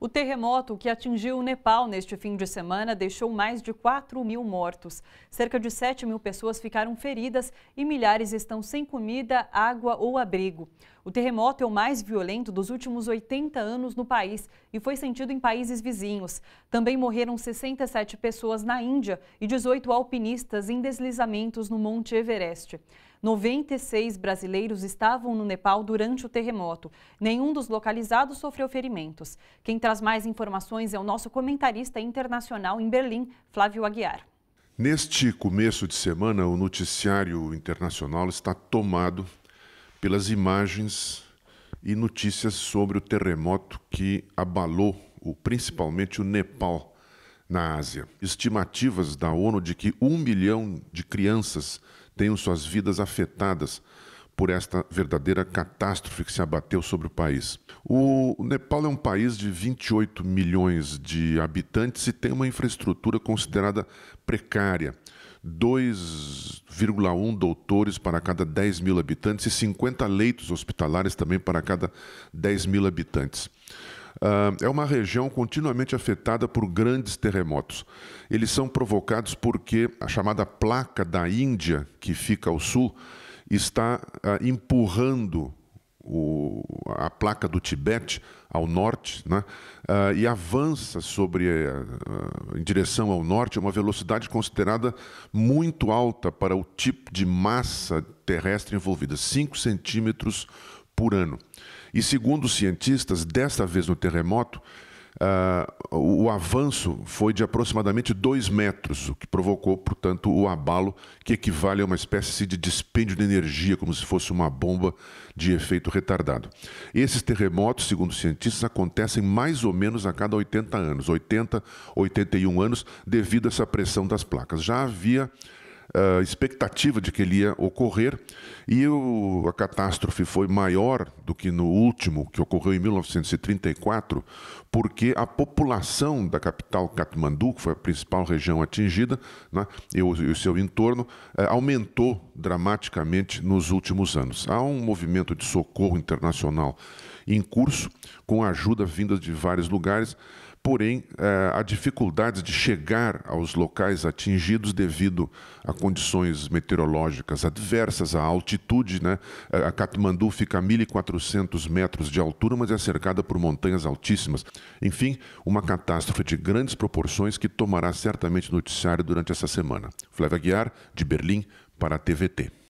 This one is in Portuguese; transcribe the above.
O terremoto que atingiu o Nepal neste fim de semana deixou mais de 4 mil mortos. Cerca de 7 mil pessoas ficaram feridas e milhares estão sem comida, água ou abrigo. O terremoto é o mais violento dos últimos 80 anos no país e foi sentido em países vizinhos. Também morreram 67 pessoas na Índia e 18 alpinistas em deslizamentos no Monte Everest. 96 brasileiros estavam no Nepal durante o terremoto. Nenhum dos localizados sofreu ferimentos. Quem traz mais informações é o nosso comentarista internacional em Berlim, Flávio Aguiar. Neste começo de semana, o noticiário internacional está tomado pelas imagens e notícias sobre o terremoto que abalou o, principalmente o Nepal na Ásia. Estimativas da ONU de que um milhão de crianças tenham suas vidas afetadas por esta verdadeira catástrofe que se abateu sobre o país. O Nepal é um país de 28 milhões de habitantes e tem uma infraestrutura considerada precária. 2,1 doutores para cada 10 mil habitantes e 50 leitos hospitalares também para cada 10 mil habitantes. Uh, é uma região continuamente afetada por grandes terremotos. Eles são provocados porque a chamada placa da Índia, que fica ao sul, está uh, empurrando o, a placa do Tibete ao norte, né? uh, e avança sobre uh, em direção ao norte a uma velocidade considerada muito alta para o tipo de massa terrestre envolvida, 5 centímetros por ano. E segundo os cientistas, desta vez no terremoto, uh, o avanço foi de aproximadamente 2 metros, o que provocou, portanto, o abalo, que equivale a uma espécie de dispêndio de energia, como se fosse uma bomba de efeito retardado. Esses terremotos, segundo os cientistas, acontecem mais ou menos a cada 80 anos, 80, 81 anos, devido a essa pressão das placas. Já havia uh, expectativa de que ele ia ocorrer, e o, a catástrofe foi maior do que no último, que ocorreu em 1934, porque a população da capital Katmandu, que foi a principal região atingida, né, e, o, e o seu entorno, uh, aumentou dramaticamente nos últimos anos. Há um movimento de socorro internacional em curso, com ajuda vinda de vários lugares Porém, eh, há dificuldades de chegar aos locais atingidos devido a condições meteorológicas adversas, a altitude. Né? Eh, a Katmandu fica a 1.400 metros de altura, mas é cercada por montanhas altíssimas. Enfim, uma catástrofe de grandes proporções que tomará certamente noticiário durante essa semana. Flávia Guiar, de Berlim, para a TVT.